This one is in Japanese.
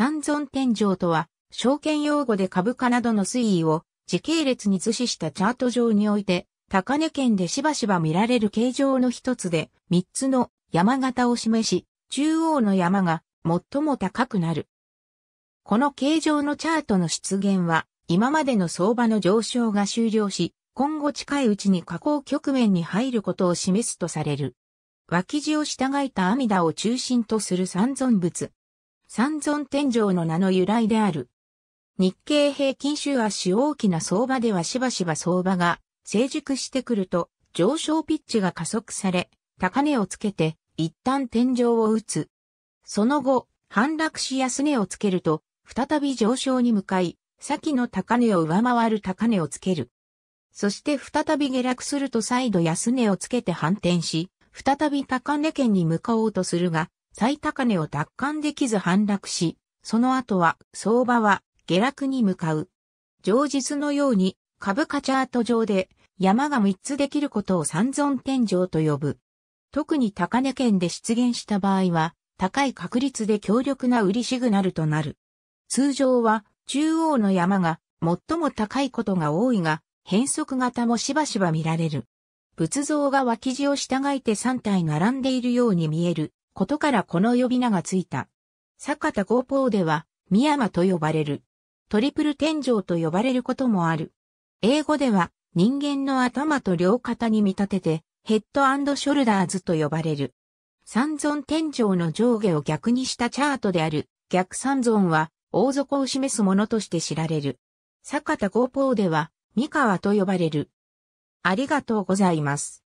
三尊天井とは、証券用語で株価などの推移を時系列に図示したチャート上において、高値圏でしばしば見られる形状の一つで、三つの山型を示し、中央の山が最も高くなる。この形状のチャートの出現は、今までの相場の上昇が終了し、今後近いうちに下降局面に入ることを示すとされる。脇地を従えた阿弥陀を中心とする三尊物。三尊天井の名の由来である。日経平均週足大きな相場ではしばしば相場が成熟してくると上昇ピッチが加速され、高値をつけて一旦天井を打つ。その後、反落し安値をつけると、再び上昇に向かい、先の高値を上回る高値をつける。そして再び下落すると再度安値をつけて反転し、再び高値圏に向かおうとするが、最高値を奪還できず反落し、その後は相場は下落に向かう。上日のように株価チャート上で山が3つできることを三尊天井と呼ぶ。特に高値圏で出現した場合は高い確率で強力な売りシグナルとなる。通常は中央の山が最も高いことが多いが変則型もしばしば見られる。仏像が脇地を従えて3体並んでいるように見えることからこの呼び名がついた。坂田ゴーでは、三山と呼ばれる。トリプル天井と呼ばれることもある。英語では、人間の頭と両肩に見立てて、ヘッドショルダーズと呼ばれる。三尊天井の上下を逆にしたチャートである、逆三尊は、王族を示すものとして知られる。坂田ゴーでは、三河と呼ばれる。ありがとうございます。